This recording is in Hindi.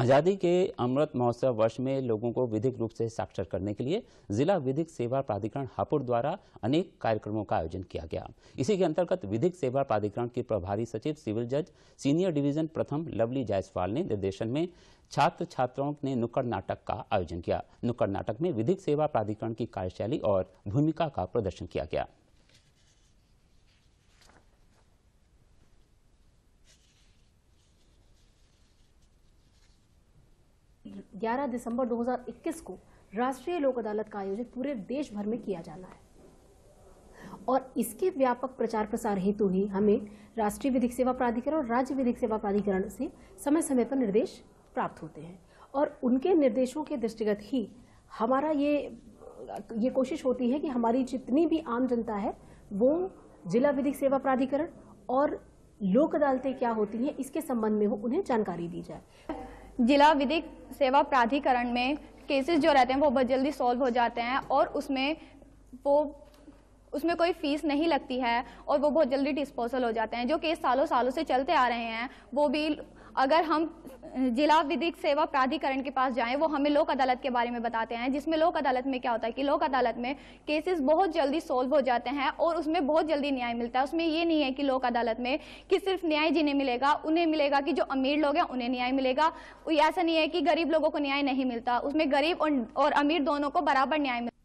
आज़ादी के अमृत महोत्सव वर्ष में लोगों को विधिक रूप से साक्षर करने के लिए जिला विधिक सेवा प्राधिकरण हापुड़ द्वारा अनेक कार्यक्रमों का आयोजन किया गया इसी के अंतर्गत विधिक सेवा प्राधिकरण के प्रभारी सचिव सिविल जज सीनियर डिवीजन प्रथम लवली जायसवाल ने निर्देशन में छात्र छात्राओं ने नुक्कड़ नाटक का आयोजन किया नुक्कड़ नाटक में विधिक सेवा प्राधिकरण की कार्यशैली और भूमिका का प्रदर्शन किया गया 11 दिसंबर 2021 को राष्ट्रीय लोक अदालत का आयोजन पूरे देश भर में किया जाना है और इसके व्यापक प्रचार प्रसार हेतु ही हमें राष्ट्रीय विधिक सेवा प्राधिकरण और राज्य विधिक सेवा प्राधिकरण से समय समय पर निर्देश प्राप्त होते हैं और उनके निर्देशों के दृष्टिगत ही हमारा ये ये कोशिश होती है कि हमारी जितनी भी आम जनता है वो जिला विधिक सेवा प्राधिकरण और लोक अदालतें क्या होती हैं इसके संबंध में वो उन्हें जानकारी दी जाए जिला विधिक सेवा प्राधिकरण में केसेस जो रहते हैं वो बहुत जल्दी सॉल्व हो जाते हैं और उसमें वो उसमें कोई फीस नहीं लगती है और वो बहुत जल्दी डिस्पोजल हो जाते हैं जो केस सालों सालों से चलते आ रहे हैं वो भी अगर हम जिला विधिक सेवा प्राधिकरण के पास जाएं वो हमें लोक अदालत के बारे में बताते हैं जिसमें लोक अदालत में क्या होता है कि लोक अदालत में केसेस बहुत जल्दी सोल्व हो जाते हैं और उसमें बहुत जल्दी न्याय मिलता है उसमें ये नहीं है कि लोक अदालत में कि सिर्फ न्याय जिन्हें मिलेगा उन्हें मिलेगा कि जो अमीर लोग हैं उन्हें न्याय मिलेगा ऐसा नहीं है कि गरीब लोगों को न्याय नहीं मिलता उसमें गरीब और, अमीर दोनों को बराबर न्याय मिलता